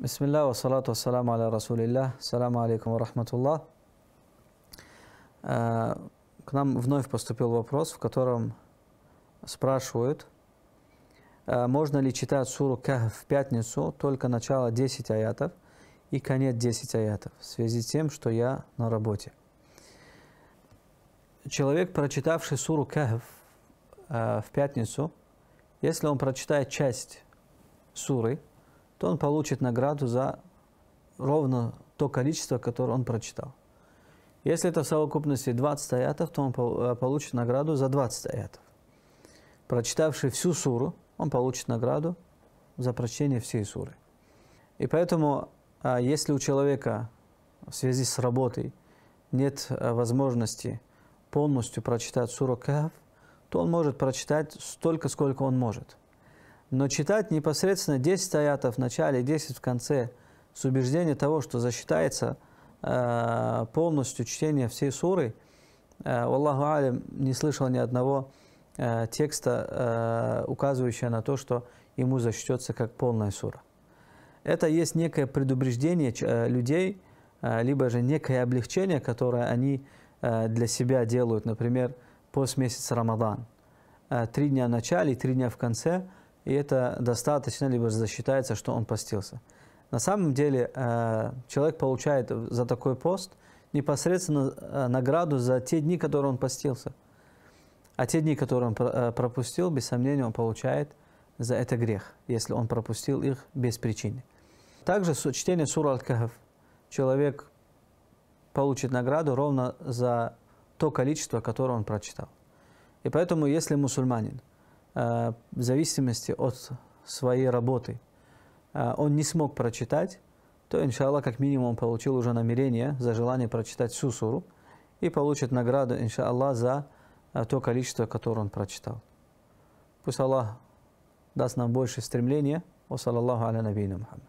Бисмилля, вассалату вассаламу аля расулилля, саламу алейкум рахматуллах. Э, к нам вновь поступил вопрос, в котором спрашивают, э, можно ли читать суру Кахф в пятницу только начало 10 аятов и конец 10 аятов, в связи с тем, что я на работе. Человек, прочитавший суру Кахф э, в пятницу, если он прочитает часть суры, то он получит награду за ровно то количество, которое он прочитал. Если это в совокупности 20 аятов, то он э, получит награду за 20 аятов. Прочитавший всю суру, он получит награду за прочтение всей суры. И поэтому, а, если у человека в связи с работой нет э, возможности полностью прочитать суру Кахф, то он может прочитать столько, сколько он может – но читать непосредственно 10 аятов в начале и 10 в конце с убеждения того, что засчитается э, полностью чтение всей суры, э, Аллаху Алим не слышал ни одного э, текста, э, указывающего на то, что ему засчтется как полная сура. Это есть некое предупреждение э, людей, э, либо же некое облегчение, которое они э, для себя делают, например, пост месяца Рамадан. Э, три дня в начале и три дня в конце – и это достаточно, либо засчитается, что он постился. На самом деле э, человек получает за такой пост непосредственно э, награду за те дни, которые он постился. А те дни, которые он э, пропустил, без сомнения, он получает за это грех, если он пропустил их без причины. Также чтение сура Аль-Кахф. Человек получит награду ровно за то количество, которое он прочитал. И поэтому, если мусульманин Э, в зависимости от своей работы э, он не смог прочитать, то, иншаллах, как минимум получил уже намерение за желание прочитать всю суру и получит награду, иншаллах, за э, то количество, которое он прочитал. Пусть Аллах даст нам больше стремления. وصلى الله على نبينا محمد